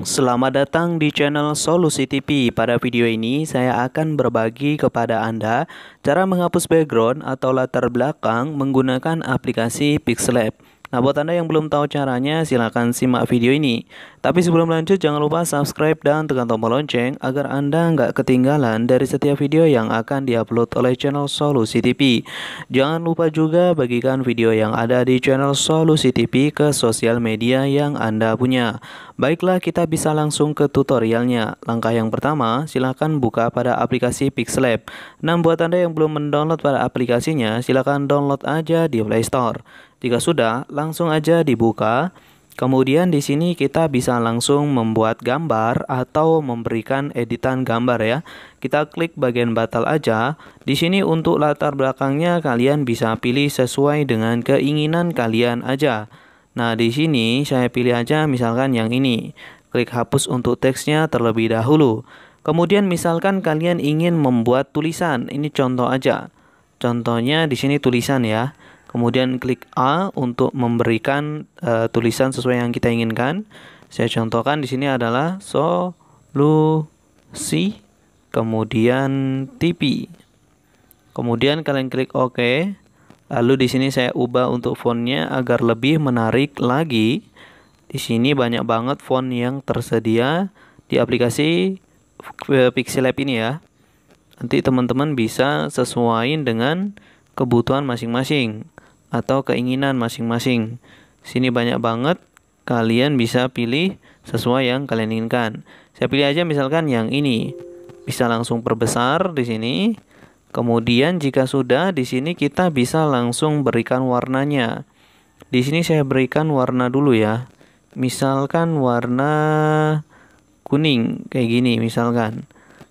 Selamat datang di channel Solusi TV. Pada video ini saya akan berbagi kepada Anda cara menghapus background atau latar belakang menggunakan aplikasi Pixlab. Nah, buat Anda yang belum tahu caranya, silahkan simak video ini. Tapi sebelum lanjut, jangan lupa subscribe dan tekan tombol lonceng agar Anda nggak ketinggalan dari setiap video yang akan diupload oleh channel Solusi TV. Jangan lupa juga bagikan video yang ada di channel Solusi TV ke sosial media yang Anda punya. Baiklah, kita bisa langsung ke tutorialnya. Langkah yang pertama, silahkan buka pada aplikasi PixLab. Nah, buat Anda yang belum mendownload pada aplikasinya, silahkan download aja di Play Store. Jika sudah, langsung aja dibuka. Kemudian di sini kita bisa langsung membuat gambar atau memberikan editan gambar ya. Kita klik bagian batal aja. Di sini untuk latar belakangnya kalian bisa pilih sesuai dengan keinginan kalian aja. Nah, di sini saya pilih aja misalkan yang ini. Klik hapus untuk teksnya terlebih dahulu. Kemudian misalkan kalian ingin membuat tulisan, ini contoh aja. Contohnya di sini tulisan ya. Kemudian klik A untuk memberikan uh, tulisan sesuai yang kita inginkan. Saya contohkan di sini adalah solusi, kemudian tipi. Kemudian kalian klik OK. Lalu di sini saya ubah untuk fontnya agar lebih menarik lagi. Di sini banyak banget font yang tersedia di aplikasi eh, Pixel Lab ini ya. Nanti teman-teman bisa sesuaikan dengan kebutuhan masing-masing atau keinginan masing-masing. Sini banyak banget, kalian bisa pilih sesuai yang kalian inginkan. Saya pilih aja misalkan yang ini. Bisa langsung perbesar di sini. Kemudian jika sudah di sini kita bisa langsung berikan warnanya. Di sini saya berikan warna dulu ya. Misalkan warna kuning kayak gini misalkan.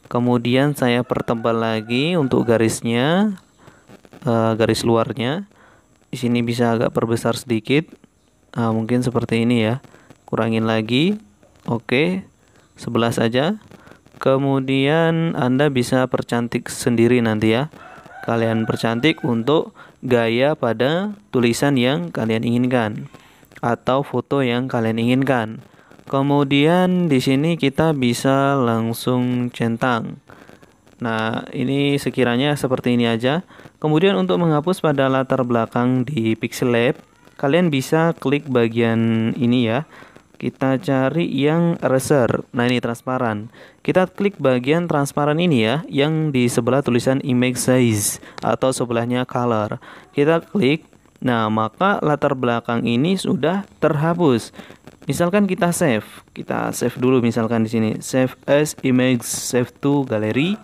Kemudian saya pertebal lagi untuk garisnya, eh, garis luarnya di sini bisa agak perbesar sedikit nah, mungkin seperti ini ya kurangin lagi oke 11 aja kemudian Anda bisa percantik sendiri nanti ya kalian percantik untuk gaya pada tulisan yang kalian inginkan atau foto yang kalian inginkan kemudian di sini kita bisa langsung centang Nah, ini sekiranya seperti ini aja. Kemudian untuk menghapus pada latar belakang di Pixel Lab, kalian bisa klik bagian ini ya. Kita cari yang eraser. Nah, ini transparan. Kita klik bagian transparan ini ya, yang di sebelah tulisan image size atau sebelahnya color. Kita klik Nah, maka latar belakang ini sudah terhapus. Misalkan kita save, kita save dulu misalkan di sini, save as image, save to gallery.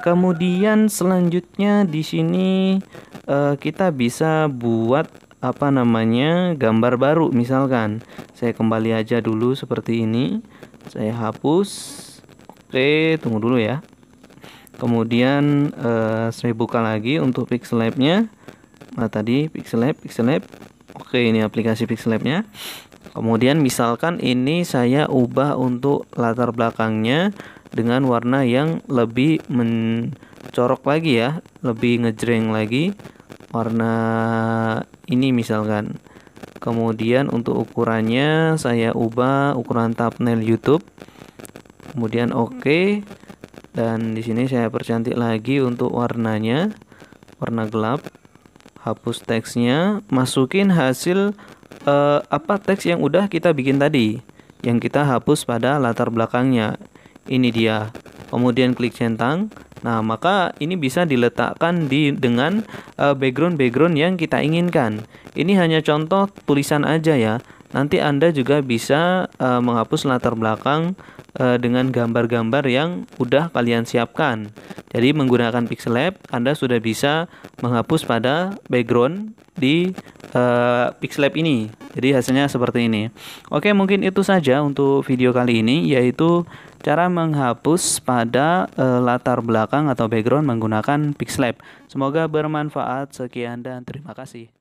Kemudian selanjutnya di sini uh, kita bisa buat apa namanya gambar baru misalkan. Saya kembali aja dulu seperti ini. Saya hapus. Oke, tunggu dulu ya. Kemudian uh, saya buka lagi untuk Pixel Lab-nya. Nah, tadi Pixel Lab, Pixel Lab. Oke, ini aplikasi Pixel Lab-nya. Kemudian misalkan ini saya ubah untuk latar belakangnya dengan warna yang lebih mencorok lagi ya lebih ngejreng lagi warna ini misalkan kemudian untuk ukurannya saya ubah ukuran thumbnail YouTube kemudian oke okay. dan di sini saya percantik lagi untuk warnanya warna gelap hapus teksnya masukin hasil eh, apa teks yang udah kita bikin tadi yang kita hapus pada latar belakangnya ini dia kemudian klik centang Nah, maka ini bisa diletakkan di dengan eh, background-background uh, yang kita inginkan. Ini hanya contoh tulisan aja ya. Nanti Anda juga bisa uh, menghapus latar belakang uh, dengan gambar-gambar yang udah kalian siapkan. Jadi menggunakan Pixel Lab, Anda sudah bisa menghapus pada background di Eh, Pixlab ini. Jadi hasilnya seperti ini. Oke, mungkin itu saja untuk video kali ini yaitu cara menghapus pada uh, latar belakang atau background menggunakan Pixlab. Semoga bermanfaat. Sekian dan terima kasih.